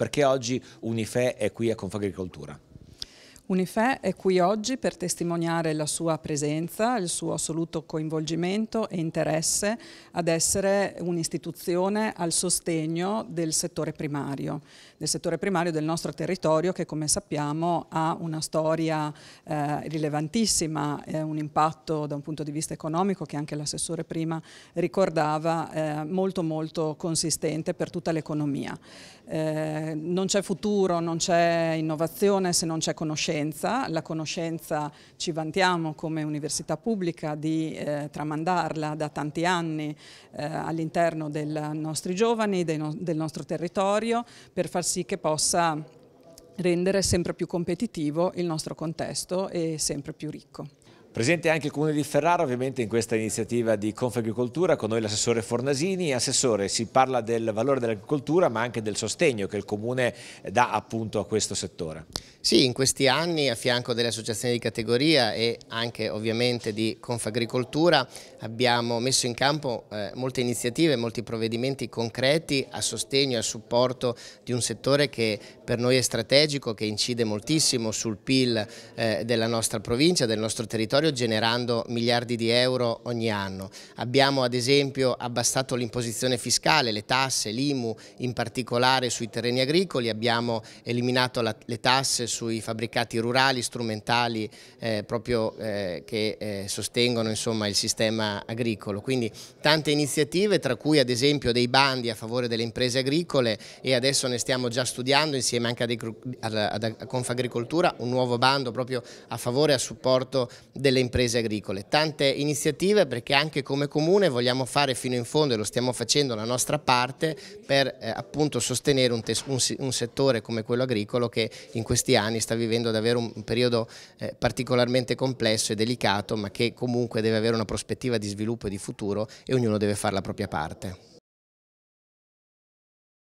Perché oggi Unife è qui a Confagricoltura? Unifè è qui oggi per testimoniare la sua presenza, il suo assoluto coinvolgimento e interesse ad essere un'istituzione al sostegno del settore primario, del settore primario del nostro territorio che come sappiamo ha una storia eh, rilevantissima, eh, un impatto da un punto di vista economico che anche l'assessore prima ricordava eh, molto molto consistente per tutta l'economia. Eh, non c'è futuro, non c'è innovazione se non c'è conoscenza conoscenza, la conoscenza ci vantiamo come università pubblica di eh, tramandarla da tanti anni eh, all'interno dei nostri giovani, no del nostro territorio per far sì che possa rendere sempre più competitivo il nostro contesto e sempre più ricco. Presente anche il Comune di Ferrara ovviamente in questa iniziativa di Confagricoltura, con noi l'assessore Fornasini. Assessore, si parla del valore dell'agricoltura ma anche del sostegno che il Comune dà appunto a questo settore. Sì, in questi anni a fianco delle associazioni di categoria e anche ovviamente di Confagricoltura abbiamo messo in campo eh, molte iniziative, molti provvedimenti concreti a sostegno e a supporto di un settore che per noi è strategico, che incide moltissimo sul PIL eh, della nostra provincia, del nostro territorio territorio generando miliardi di euro ogni anno. Abbiamo ad esempio abbassato l'imposizione fiscale, le tasse, l'IMU in particolare sui terreni agricoli, abbiamo eliminato la, le tasse sui fabbricati rurali, strumentali eh, proprio eh, che eh, sostengono insomma, il sistema agricolo. Quindi tante iniziative tra cui ad esempio dei bandi a favore delle imprese agricole e adesso ne stiamo già studiando insieme anche a, a, a Confagricoltura un nuovo bando proprio a favore e a supporto del delle imprese agricole. Tante iniziative perché anche come comune vogliamo fare fino in fondo, e lo stiamo facendo, la nostra parte per eh, appunto sostenere un, un, un, settore come quello agricolo che in questi anni sta vivendo davvero un periodo eh, particolarmente complesso e delicato ma che comunque deve avere una prospettiva di sviluppo e di futuro e ognuno deve fare la propria parte.